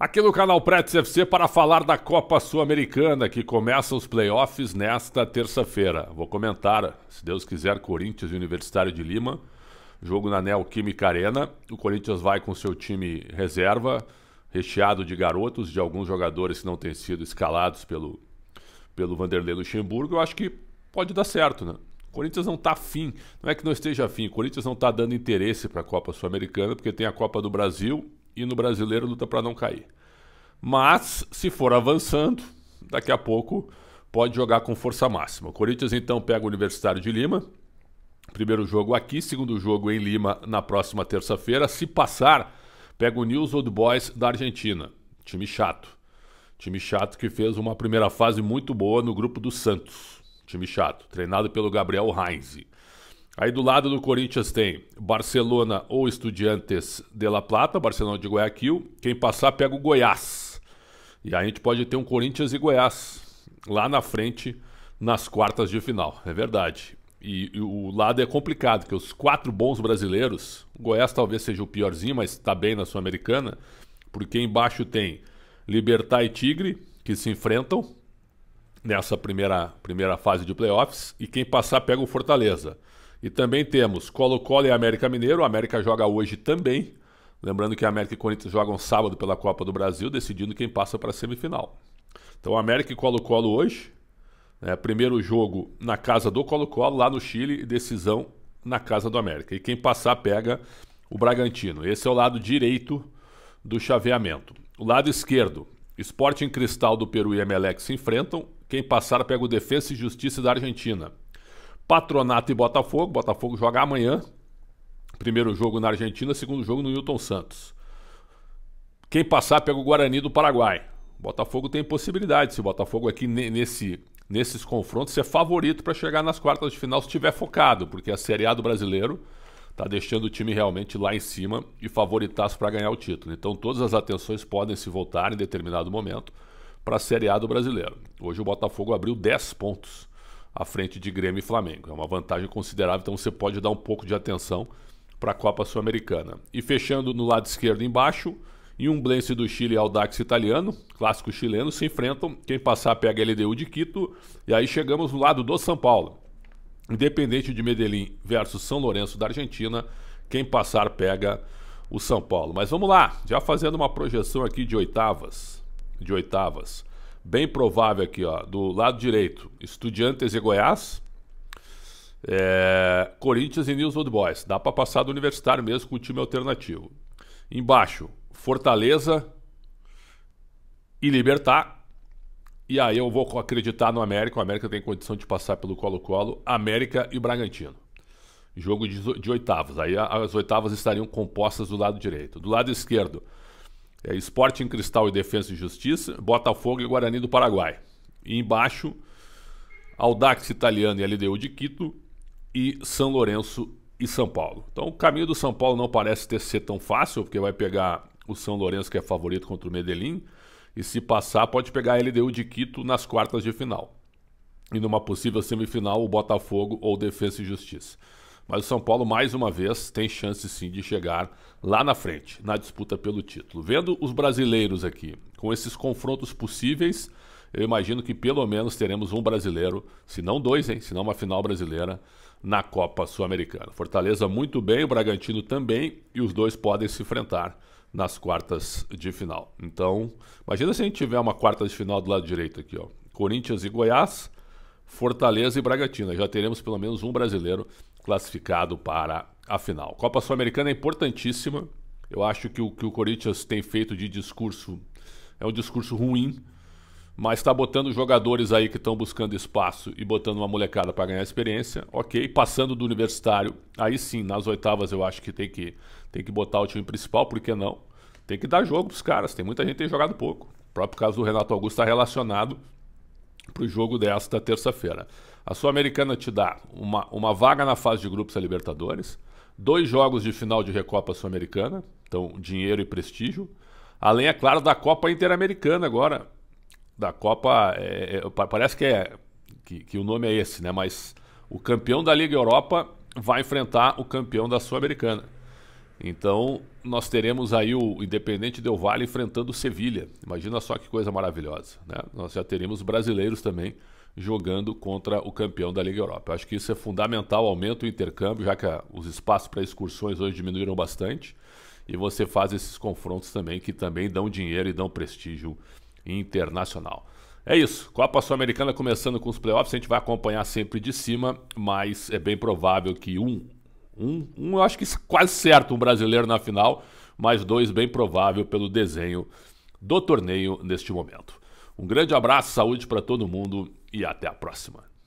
Aqui no canal Pretz FC para falar da Copa Sul-Americana, que começa os playoffs nesta terça-feira. Vou comentar, se Deus quiser, Corinthians e Universitário de Lima. Jogo na Química Arena. O Corinthians vai com seu time reserva, recheado de garotos, de alguns jogadores que não têm sido escalados pelo, pelo Vanderlei Luxemburgo. Eu acho que pode dar certo, né? O Corinthians não está afim, não é que não esteja afim, o Corinthians não está dando interesse para a Copa Sul-Americana, porque tem a Copa do Brasil e no brasileiro luta para não cair. Mas, se for avançando, daqui a pouco pode jogar com força máxima. O Corinthians então pega o Universitário de Lima. Primeiro jogo aqui, segundo jogo em Lima na próxima terça-feira. Se passar, pega o News Old Boys da Argentina. Time chato. Time chato que fez uma primeira fase muito boa no grupo do Santos. Time chato, treinado pelo Gabriel Heinze. Aí do lado do Corinthians tem Barcelona ou Estudiantes de La Plata, Barcelona de Guayaquil. Quem passar pega o Goiás. E aí a gente pode ter um Corinthians e Goiás lá na frente nas quartas de final. É verdade. E, e o lado é complicado, que os quatro bons brasileiros, o Goiás talvez seja o piorzinho, mas está bem na Sul-Americana, porque embaixo tem Libertar e Tigre, que se enfrentam nessa primeira, primeira fase de playoffs, e quem passar pega o Fortaleza. E também temos Colo-Colo e América Mineiro. O América joga hoje também. Lembrando que a América e Corinthians jogam sábado pela Copa do Brasil, decidindo quem passa para a semifinal. Então, América e Colo-Colo hoje. Né? Primeiro jogo na casa do Colo-Colo, lá no Chile, e decisão na casa do América. E quem passar pega o Bragantino. Esse é o lado direito do chaveamento. O lado esquerdo, Sporting Cristal do Peru e Emelec se enfrentam. Quem passar pega o Defensa e Justiça da Argentina. Patronato e Botafogo. Botafogo joga amanhã. Primeiro jogo na Argentina, segundo jogo no Newton Santos. Quem passar pega o Guarani do Paraguai. Botafogo tem possibilidade. Se o Botafogo aqui nesse, nesses confrontos é favorito para chegar nas quartas de final se estiver focado, porque a Série A do brasileiro está deixando o time realmente lá em cima e favoritaço para ganhar o título. Então todas as atenções podem se voltar em determinado momento para a Série A do brasileiro. Hoje o Botafogo abriu 10 pontos à frente de Grêmio e Flamengo. É uma vantagem considerável, então você pode dar um pouco de atenção para a Copa Sul-Americana. E fechando no lado esquerdo embaixo, e um Blense do Chile e Aldax italiano, clássico chileno, se enfrentam. Quem passar pega a LDU de Quito. E aí chegamos no lado do São Paulo. Independente de Medellín versus São Lourenço da Argentina, quem passar pega o São Paulo. Mas vamos lá, já fazendo uma projeção aqui de oitavas, de oitavas bem provável aqui, ó, do lado direito, Estudiantes e Goiás, é, Corinthians e News Old Boys. Dá para passar do Universitário mesmo com o time alternativo. Embaixo, Fortaleza e Libertar. E aí eu vou acreditar no América. O América tem condição de passar pelo Colo-Colo, América e Bragantino. Jogo de, de oitavas. Aí as oitavas estariam compostas do lado direito. Do lado esquerdo, é, Sporting Cristal e Defesa e Justiça, Botafogo e Guarani do Paraguai. E embaixo, Aldax Italiano e LDU de Quito e São Lourenço e São Paulo. Então o caminho do São Paulo não parece ter ser tão fácil, porque vai pegar o São Lourenço, que é favorito contra o Medellín, e se passar, pode pegar a LDU de Quito nas quartas de final. E numa possível semifinal, o Botafogo ou Defesa e Justiça. Mas o São Paulo, mais uma vez, tem chance sim de chegar lá na frente, na disputa pelo título. Vendo os brasileiros aqui, com esses confrontos possíveis, eu imagino que pelo menos teremos um brasileiro, se não dois, hein? Se não uma final brasileira na Copa Sul-Americana. Fortaleza muito bem, o Bragantino também, e os dois podem se enfrentar nas quartas de final. Então, imagina se a gente tiver uma quarta de final do lado direito aqui, ó. Corinthians e Goiás, Fortaleza e Bragantino. Já teremos pelo menos um brasileiro classificado para a final. Copa Sul-Americana é importantíssima. Eu acho que o que o Corinthians tem feito de discurso é um discurso ruim, mas está botando jogadores aí que estão buscando espaço e botando uma molecada para ganhar experiência. Ok, passando do universitário, aí sim, nas oitavas eu acho que tem que, tem que botar o time principal, por que não? Tem que dar jogo para os caras, tem muita gente que tem jogado pouco. O próprio caso do Renato Augusto está relacionado para o jogo desta terça-feira. A Sul-Americana te dá uma, uma vaga na fase de grupos da Libertadores, dois jogos de final de Recopa Sul-Americana, então dinheiro e prestígio, além, é claro, da Copa Interamericana agora. Da Copa, é, é, parece que, é, que, que o nome é esse, né? Mas o campeão da Liga Europa vai enfrentar o campeão da Sul-Americana. Então, nós teremos aí o Independente Del Valle enfrentando o Sevilha. Imagina só que coisa maravilhosa, né? Nós já teremos brasileiros também jogando contra o campeão da Liga Europa. Eu acho que isso é fundamental, aumenta o intercâmbio, já que os espaços para excursões hoje diminuíram bastante. E você faz esses confrontos também, que também dão dinheiro e dão prestígio internacional. É isso. Copa Sul-Americana começando com os playoffs, a gente vai acompanhar sempre de cima, mas é bem provável que um, um, um eu acho que quase certo um brasileiro na final, mas dois bem provável pelo desenho do torneio neste momento. Um grande abraço, saúde para todo mundo e até a próxima.